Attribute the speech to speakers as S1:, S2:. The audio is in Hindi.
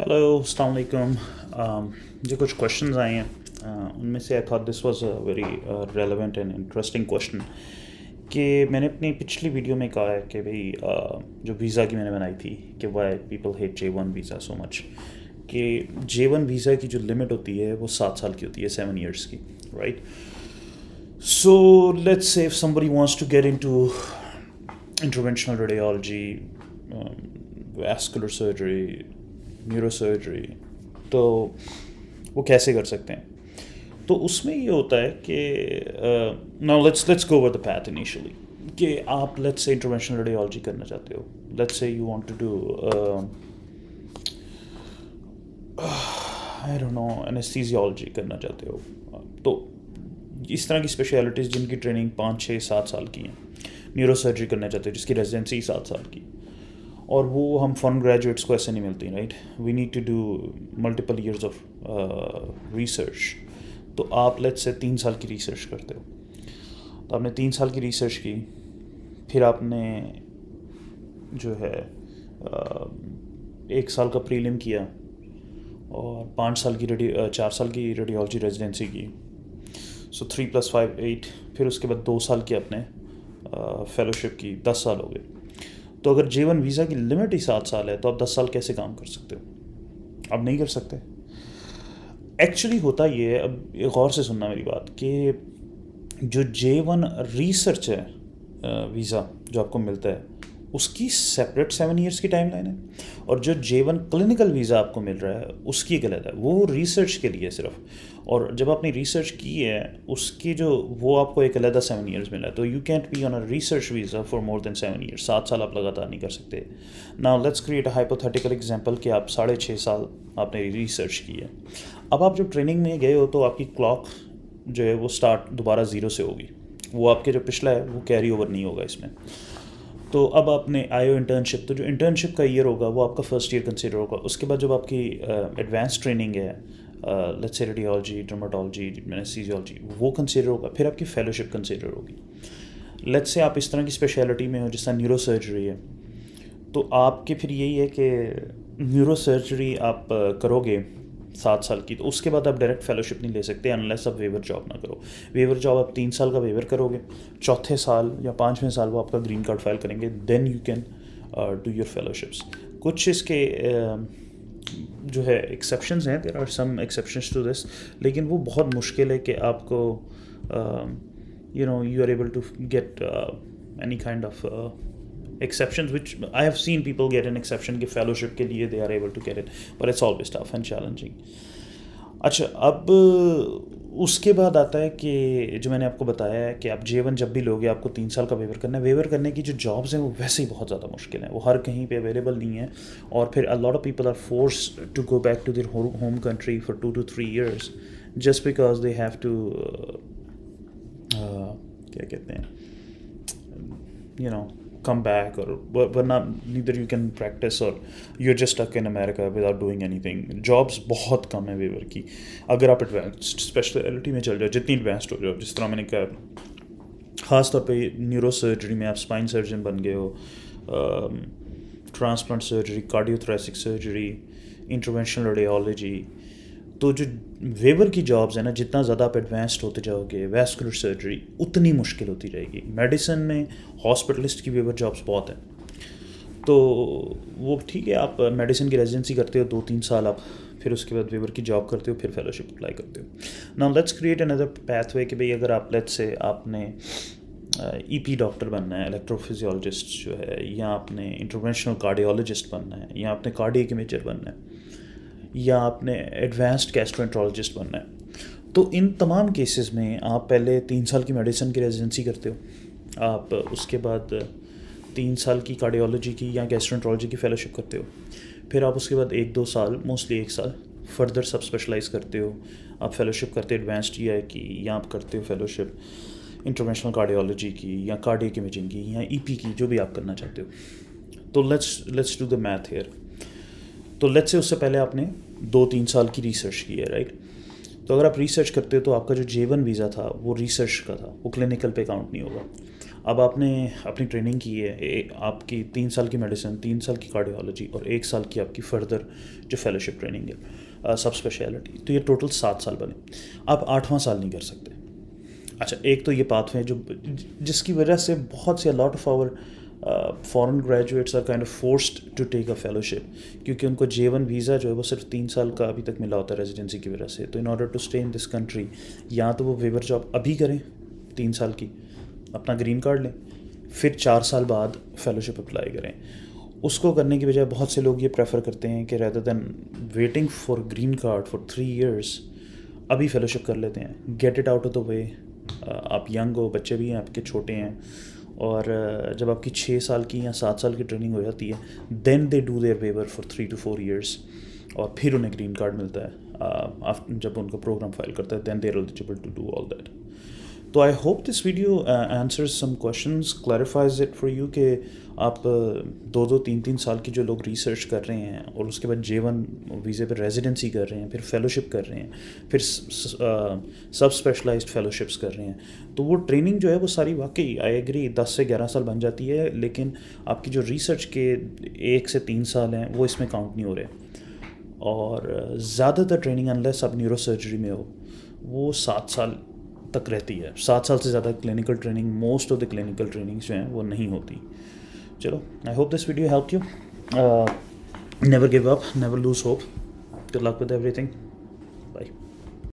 S1: हेलो अस्सलाम um, जो कुछ क्वेश्चंस आए हैं uh, उनमें से I thought this was a very relevant and interesting question कि मैंने अपनी पिछली वीडियो में कहा है कि भाई uh, जो वीज़ा की मैंने बनाई थी कि why people hate J one visa so much कि जे वन वीज़ा की जो लिमिट होती है वो सात साल की होती है सेवन ईयर्स की right so let's say Sammy wants to get into interventional radiology vascular surgery neurosurgery तो वो कैसे कर सकते हैं तो उसमें ये होता है कि now let's let's go over the path initially कि आप लेट्स से इंटरवेंशनल रेडियोलॉजी करना चाहते हो let's say you want to do I don't know anesthesiology करना चाहते हो तो इस तरह की स्पेशलिटीज़ जिनकी ट्रेनिंग पाँच छः सात साल की हैं न्यूरोसर्जरी करना चाहते हो जिसकी रेजिडेंसी सात साल की और वो हम फॉरन ग्रेजुएट्स को ऐसे नहीं मिलती right we need to do multiple years of research तो आप लेट्स से तीन साल की रिसर्च करते हो तो आपने तीन साल की रिसर्च की फिर आपने जो है uh, एक साल का प्रीलिम किया और पाँच साल की रेडियो uh, चार साल की रेडियोलॉजी रेजिडेंसी की so three plus five eight फिर उसके बाद दो साल की आपने फेलोशिप uh, की दस साल हो गए तो अगर जीवन वीज़ा की लिमिट ही सात साल है तो आप दस साल कैसे काम कर सकते हो आप नहीं कर सकते एक्चुअली होता ये है अब गौर से सुनना मेरी बात कि जो जे वन रिसर्च है वीज़ा जो आपको मिलता है उसकी सेपरेट सेवन ईयर्स की टाइमलाइन है और जो जे वन क्लिनिकल वीज़ा आपको मिल रहा है उसकी गलत है वो रिसर्च के लिए सिर्फ और जब आपने रिसर्च की है उसकी जो वो आपको एक अलहदा सेवन ईयर्स मिला है तो you can't be on a research visa for more than seven years सात साल आप लगातार नहीं कर सकते ना let's create a hypothetical example कि आप साढ़े छः साल आपने रिसर्च की है अब आप जब ट्रेनिंग में गए हो तो आपकी क्लॉक जो है वो स्टार्ट दोबारा ज़ीरो से होगी वो आपके जो पिछला है वो कैरी ओवर नहीं होगा इसमें तो अब आपने आयो इंटर्नशिप तो जो इंटर्नशिप का ईयर होगा वो आपका फर्स्ट ईयर कंसिडर होगा उसके बाद जब आपकी एडवांस uh, ट्रेनिंग है लेट्स रेडियोलॉजी ड्रोमाटोलॉजी मैनेसीजियोलॉजी वो कंसिडर होगा फिर आपकी फेलोशिप कंसिडर होगी लेट्स से आप इस तरह की स्पेशलिटी में हो जिस न्यूरो सर्जरी है तो आपके फिर यही है कि न्यूरो सर्जरी आप uh, करोगे सात साल की तो उसके बाद आप डायरेक्ट फेलोशिप नहीं ले सकते अनलेस आप वेवर जॉब ना करो वेवर जॉब आप तीन साल का वेवर करोगे चौथे साल या पाँचवें साल वो आपका ग्रीन कार्ड फाइल करेंगे then you can do your fellowships कुछ इसके uh, जो है एक्सेप्शन हैं there are some exception to this लेकिन वो बहुत मुश्किल है कि आपको you know you are able to get any kind of exceptions which i have seen people get an exception कि fellowship के लिए they are able to get it but it's always tough and challenging अच्छा अब उसके बाद आता है कि जो मैंने आपको बताया है कि आप जेवन जब भी लोगे आपको तीन साल का वेवर करना है वेवर करने की जो जॉब्स हैं वो वैसे ही बहुत ज़्यादा मुश्किल हैं वो हर कहीं पे अवेलेबल नहीं है और फिर a lot of people are force to go back to their home country for two two three years just because they have to क्या कहते हैं you you know know, come back or वरना नीदर यू कैन प्रैक्टिस और you are just stuck in America without doing anything jobs बहुत कम है वेवर की अगर आप एडवांस्ड स्पेशलिटी में चल जाओ जितनी एडवांस्ड हो जाओ जिस तरह मैंने कहा ख़ास तौर पे न्यूरो सर्जरी में आप स्पाइन सर्जन बन गए हो transplant surgery cardiothoracic surgery interventional radiology तो जो वेबर की जॉब्स है ना जितना ज़्यादा आप एडवांस्ड होते जाओगे वेस्कुलर सर्जरी उतनी मुश्किल होती जाएगी मेडिसिन में हॉस्पिटलिस्ट की वेबर जॉब्स बहुत हैं तो वो ठीक है आप मेडिसिन की रेजिडेंसी करते हो दो तीन साल आप फिर उसके बाद वेबर की जॉब करते हो फिर फेलोशिप अप्लाई करते हो now let's create another pathway कि भाई अगर आप लेट्स से आपने ई पी डॉक्टर बनना है इलेक्ट्रोफिजियोलॉजिस्ट जो है या आपने इंटरवेंशनल कार्डियोलॉजिस्ट बनना है या आपने कार्डियक मेजर बनना है या आपने एडवांस्ड गैस्ट्रोएंट्रोलॉजिस्ट बनना है तो इन तमाम केसेस में आप पहले तीन साल की मेडिसिन की रेजिडेंसी करते हो आप उसके बाद तीन साल की कार्डियोलॉजी की या गैस्ट्रोएंट्रोलॉजी की फेलोशिप करते हो फिर आप उसके बाद एक दो साल मोस्टली एक साल फर्दर सब स्पेशलाइज करते हो आप फेलोशिप करते हो एडवांस्ड ई की या आप करते हो फेलोशिप इंटरनेशनल कार्डियोलॉजी की या कार्डियक इमेजिंग की या ई e की जो भी आप करना चाहते हो तो let's let's do the math here तो लेट्स से उससे पहले आपने दो तीन साल की रिसर्च की है राइट तो अगर आप रिसर्च करते हो तो आपका जो जेवन वीज़ा था वो रिसर्च का था वो क्लिनिकल पे काउंट नहीं होगा अब आपने अपनी ट्रेनिंग की है ए, आपकी तीन साल की मेडिसिन तीन साल की कार्डियोलॉजी और एक साल की आपकी फर्दर जो फेलोशिप ट्रेनिंग है सब स्पेशलिटी तो ये टोटल सात साल बने आप आठवां साल नहीं कर सकते अच्छा एक तो ये पाथवे जो जिसकी वजह से बहुत से a lot of our foreign graduates are kind of forced to take a fellowship क्योंकि उनको जे वन वीज़ा जो है वो सिर्फ तीन साल का अभी तक मिला होता है रेजिडेंसी की वजह से तो in order to stay in this country या तो वो वेवर जॉब अभी करें तीन साल की अपना ग्रीन कार्ड लें फिर चार साल बाद फेलोशिप अप्लाई करें उसको करने की बजाय बहुत से लोग ये प्रेफर करते हैं कि rather than waiting for green card for three years अभी फेलोशिप कर लेते हैं get it out of the way आप यंग हो बच्चे भी हैं आपके छोटे हैं और जब आपकी छः साल की या सात साल की ट्रेनिंग हो जाती है then they do their waiver for three two four years और फिर उन्हें ग्रीन कार्ड मिलता है जब उनका प्रोग्राम फाइल करता है then they're eligible to do all that तो I hope this video answer some question clarifies it for you कि आप uh, दो दो तीन तीन साल की जो लोग रिसर्च कर रहे हैं और उसके बाद जे वन वीज़े पर रेजिडेंसी कर रहे हैं फिर फेलोशिप कर रहे हैं फिर सब स्पेशलाइज फेलोशिप्स कर रहे हैं तो वो ट्रेनिंग जो है वो सारी वाकई आई एग्री दस से ग्यारह साल बन जाती है लेकिन आपकी जो रिसर्च के एक से तीन साल हैं वो इसमें काउंट नहीं हो रहे और ज़्यादातर ट्रेनिंग अनलेस आप न्यूरो सर्जरी में हो वो सात साल तक रहती है सात साल से ज़्यादा clinical training most of the clinical trainings जो हैं वो नहीं होती चलो I hope this video help you never give up never lose hope good luck with everything